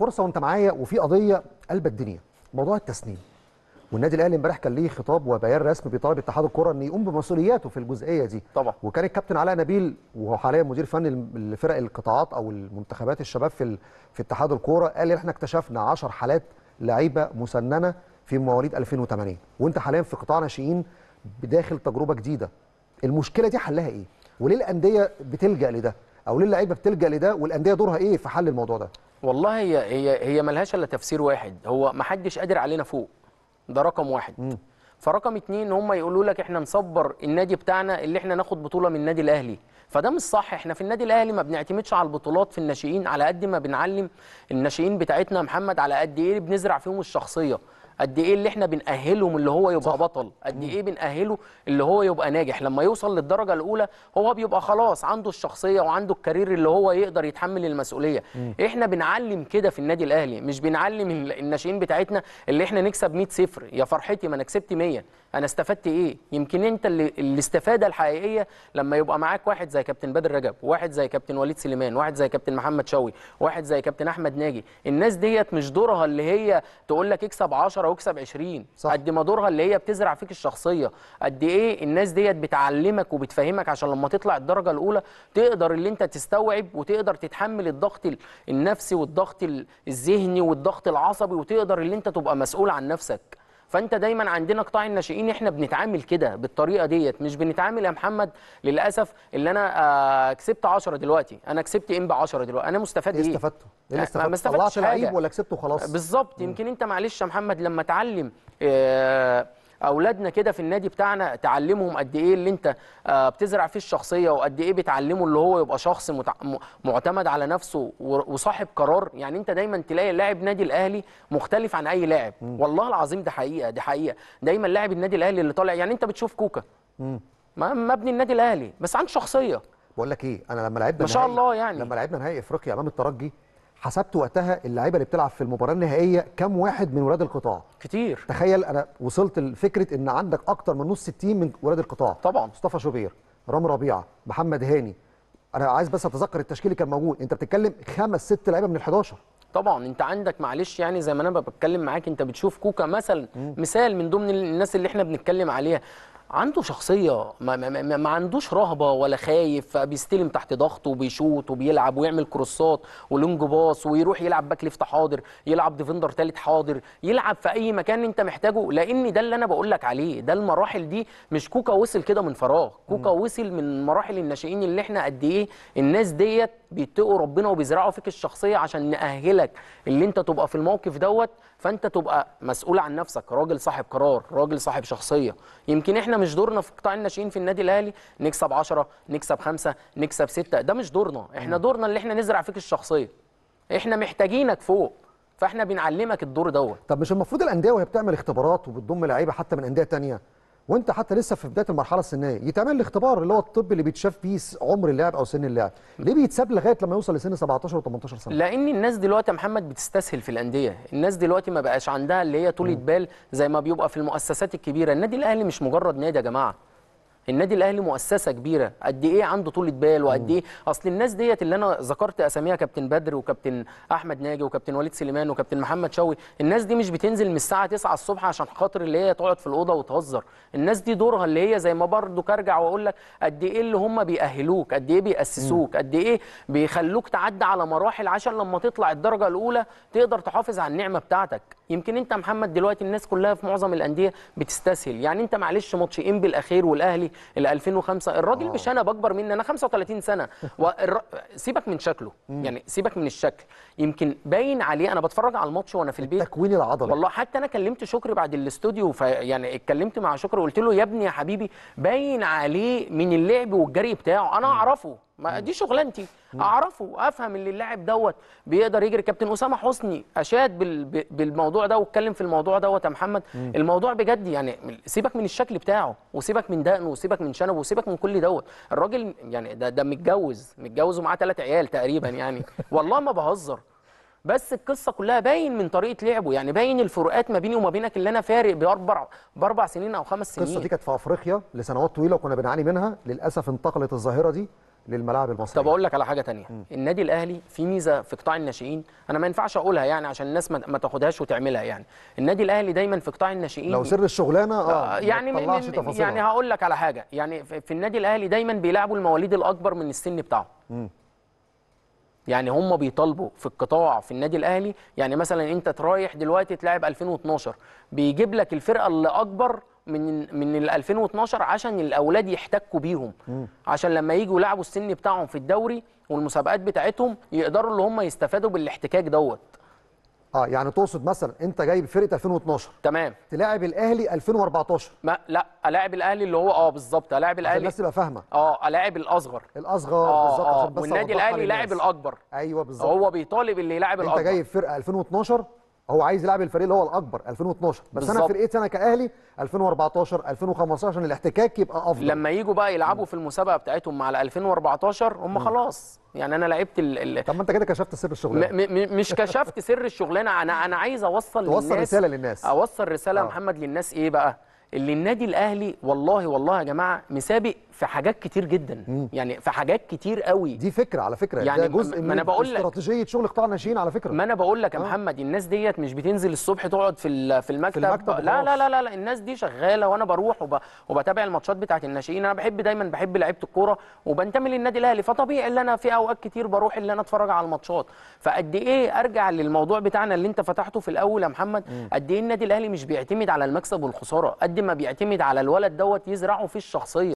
فرصه وانت معايا وفي قضيه قلب الدنيا موضوع التسنيم والنادي الاهلي امبارح كان ليه خطاب وبيان رسمي بيطالب اتحاد الكره ان يقوم بمسؤولياته في الجزئيه دي طبعا وكان الكابتن علاء نبيل وهو حاليا مدير فني لفرق القطاعات او المنتخبات الشباب في في اتحاد الكوره قال احنا اكتشفنا 10 حالات لعيبه مسننه في مواليد 2008 وانت حاليا في قطاع ناشئين بداخل تجربه جديده المشكله دي حلها ايه وليه الانديه بتلجا لده او ليه اللعيبه بتلجا لده والانديه دورها ايه في حل الموضوع ده والله هي هي هي ملهاش الا تفسير واحد هو ما حدش قادر علينا فوق ده رقم واحد مم. فرقم اتنين هم يقولوا لك احنا نصبر النادي بتاعنا اللي احنا ناخد بطوله من النادي الاهلي فده مش صح احنا في النادي الاهلي ما بنعتمدش على البطولات في الناشئين على قد ما بنعلم الناشئين بتاعتنا محمد على قد ايه بنزرع فيهم الشخصيه قد ايه اللي احنا بنأهله من اللي هو يبقى صح. بطل قد ايه بنأهله اللي هو يبقى ناجح لما يوصل للدرجه الاولى هو بيبقى خلاص عنده الشخصيه وعنده الكارير اللي هو يقدر يتحمل المسؤوليه مم. احنا بنعلم كده في النادي الاهلي مش بنعلم الناشئين بتاعتنا اللي احنا نكسب 100 صفر يا فرحتي ما انا كسبت 100 انا استفدت ايه يمكن انت اللي الاستفاده الحقيقيه لما يبقى معاك واحد زي كابتن بدر رجب واحد زي كابتن وليد سليمان واحد زي كابتن محمد شوقي واحد زي كابتن احمد ناجي الناس ديت مش دورها اللي هي تقول لك اكسب 10 واكسب 20 صح. قد ما دورها اللي هي بتزرع فيك الشخصيه قد ايه الناس ديت بتعلمك وبتفهمك عشان لما تطلع الدرجه الاولى تقدر اللي انت تستوعب وتقدر تتحمل الضغط النفسي والضغط الذهني والضغط العصبي وتقدر اللي انت تبقى مسؤول عن نفسك فانت دايما عندنا قطاع الناشئين احنا بنتعامل كده بالطريقه ديت مش بنتعامل يا محمد للاسف اللي انا آه، كسبت 10 دلوقتي انا كسبت ام ب 10 دلوقتي انا مستفاد ايه؟, إيه؟ استفدته؟ ايه ما استفدتش لعيب ولا كسبته خلاص بالظبط يمكن انت معلش يا محمد لما تعلم آه اولادنا كده في النادي بتاعنا تعلمهم قد ايه اللي انت آه، بتزرع فيه الشخصيه وقد ايه بتعلمه اللي هو يبقى شخص معتمد على نفسه وصاحب قرار يعني انت دايما تلاقي لاعب نادي الاهلي مختلف عن اي لاعب والله العظيم ده حقيقه دي حقيقه دايما لاعب النادي الاهلي اللي طالع يعني انت بتشوف كوكا مبني النادي الاهلي بس عنده شخصيه بقول لك ايه انا لما لعبنا ما شاء الله يعني لما لعبنا نهائي افريقيا امام الترجي حسبت وقتها اللعيبه اللي بتلعب في المباراه النهائيه كم واحد من ولاد القطاع كتير تخيل انا وصلت لفكره ان عندك اكتر من نص التيم من ولاد القطاع طبعا مصطفى شوبير رام ربيعه محمد هاني انا عايز بس اتذكر التشكيل اللي كان موجود انت بتتكلم خمس ست لعيبه من ال11 طبعا انت عندك معلش يعني زي ما انا بتكلم معاك انت بتشوف كوكا مثلا مثال من ضمن الناس اللي احنا بنتكلم عليها عنده شخصية ما, ما, ما عندوش رهبة ولا خايف فبيستلم تحت ضغط وبيشوط وبيلعب ويعمل كروسات ولونج باص ويروح يلعب باك ليفت حاضر يلعب ديفندر تالت حاضر يلعب في أي مكان أنت محتاجه لأن ده اللي أنا بقول لك عليه ده المراحل دي مش كوكا وصل كده من فراغ كوكا وصل من مراحل الناشئين اللي احنا قد إيه الناس ديت بيتقوا ربنا وبيزرعوا فيك الشخصيه عشان ناهلك اللي انت تبقى في الموقف دوت فانت تبقى مسؤول عن نفسك راجل صاحب قرار راجل صاحب شخصيه يمكن احنا مش دورنا في قطاع الناشئين في النادي الاهلي نكسب 10 نكسب 5 نكسب 6 ده مش دورنا احنا دورنا اللي احنا نزرع فيك الشخصيه احنا محتاجينك فوق فاحنا بنعلمك الدور دوت طب مش المفروض الانديه وهي بتعمل اختبارات وبتضم لعيبه حتى من انديه ثانيه وانت حتى لسه في بدايه المرحله السنيه يتعمل الاختبار اللي هو الطب اللي بيتشاف فيه عمر اللاعب او سن اللاعب ليه بيتساب لغايه لما يوصل لسن 17 و18 سنه لان الناس دلوقتي يا محمد بتستسهل في الانديه الناس دلوقتي ما بقاش عندها اللي هي طولة بال زي ما بيبقى في المؤسسات الكبيره النادي الاهلي مش مجرد نادي يا جماعه النادي الاهلي مؤسسه كبيره قد ايه عنده طولة بال وقد ايه اصل الناس ديت اللي انا ذكرت اساميها كابتن بدر وكابتن احمد ناجي وكابتن وليد سليمان وكابتن محمد شوقي الناس دي مش بتنزل من الساعه 9 الصبح عشان خاطر اللي هي تقعد في الاوضه وتهزر الناس دي دورها اللي هي زي ما برضو كرجع واقول لك قد ايه اللي هم بيأهلوك قد ايه بيأسسوك قد ايه بيخلوك تعدي على مراحل عشان لما تطلع الدرجه الاولى تقدر تحافظ على النعمه بتاعتك يمكن انت محمد دلوقتي الناس كلها في معظم الانديه بتستسهل يعني انت معلش ماتش بالاخير الاخير والاهلي ال 2005 الراجل أوه. مش انا بكبر مني انا 35 سنه والر... سيبك من شكله مم. يعني سيبك من الشكل يمكن باين عليه انا بتفرج على الماتش وانا في البيت تكوين العضله والله حتى انا كلمت شكري بعد الاستوديو ف... يعني اتكلمت مع شكري وقلت له يا ابني يا حبيبي باين عليه من اللعب والجري بتاعه انا اعرفه ما دي شغلانتي اعرفه افهم اللي اللاعب دوت بيقدر يجري كابتن اسامه حسني اشاد بالموضوع ده واتكلم في الموضوع دوت يا محمد مم. الموضوع بجد يعني سيبك من الشكل بتاعه وسيبك من دقنه وسيبك من شنبه وسيبك من كل دوت الراجل يعني ده ده متجوز متجوز ومعاه ثلاث عيال تقريبا يعني والله ما بهزر بس القصه كلها باين من طريقه لعبه يعني باين الفروقات ما بيني وما بينك اللي انا فارق باربع باربع سنين او خمس سنين القصه دي كانت في افريقيا لسنوات طويله وكنا بنعاني منها للاسف انتقلت الظاهره دي للملاعب المصريه طب اقول لك على حاجه ثانيه النادي الاهلي في ميزه في قطاع الناشئين انا ما ينفعش اقولها يعني عشان الناس ما تاخدهاش وتعملها يعني النادي الاهلي دايما في قطاع الناشئين لو سر الشغلانه اه, آه، يعني يعني هقول لك على حاجه يعني في النادي الاهلي دايما بيلعبوا المواليد الاكبر من السن بتاعهم يعني هم بيطالبوا في القطاع في النادي الاهلي يعني مثلا انت رايح دلوقتي تلعب 2012 بيجيب لك الفرقه اللي اكبر من من ال 2012 عشان الاولاد يحتكوا بيهم عشان لما يجوا يلعبوا السن بتاعهم في الدوري والمسابقات بتاعتهم يقدروا اللي هم يستفادوا بالاحتكاك دوت اه يعني تقصد مثلا انت جايب فرقه 2012 تمام تلاعب الاهلي 2014 ما لا الاعب الاهلي اللي هو اه بالظبط الاعب الاهلي الناس تبقى فاهمه اه الاعب الاصغر الاصغر آه بالظبط آه والنادي الاهلي لاعب الاكبر ايوه بالظبط هو بيطالب اللي يلاعب الاكبر انت جايب فرقه 2012 هو عايز يلعب الفريق اللي هو الاكبر 2012 بس بالزبط. انا فرقتي انا كاهلي 2014 2015 عشان الاحتكاك يبقى افضل لما يجوا بقى يلعبوا في المسابقه بتاعتهم مع 2014 هم خلاص يعني انا لعبت ال طب ما انت كده كشفت سر الشغلانه مش كشفت سر الشغلانه انا انا عايز اوصل للناس اوصل رساله للناس اوصل رساله آه. محمد للناس ايه بقى اللي النادي الاهلي والله والله يا جماعه مسابق في حاجات كتير جدا مم. يعني في حاجات كتير قوي دي فكره على فكره يعني ده جزء من استراتيجيه شغل قطاع الناشئين على فكره ما انا بقول لك يا آه. محمد الناس ديت مش بتنزل الصبح تقعد في في المكتب, في المكتب لا, لا لا لا لا الناس دي شغاله وانا بروح وب... وبتابع الماتشات بتاعه الناشئين انا بحب دايما بحب لعيبه الكوره وبنتمي للنادي الاهلي فطبيعي ان انا في اوقات كتير بروح ان انا اتفرج على الماتشات فقد ايه ارجع للموضوع بتاعنا اللي انت فتحته في الاول يا محمد قد ايه النادي الاهلي مش بيعتمد على المكسب والخساره قد قد ما بيعتمد على الولد دوت يزرعه في الشخصيه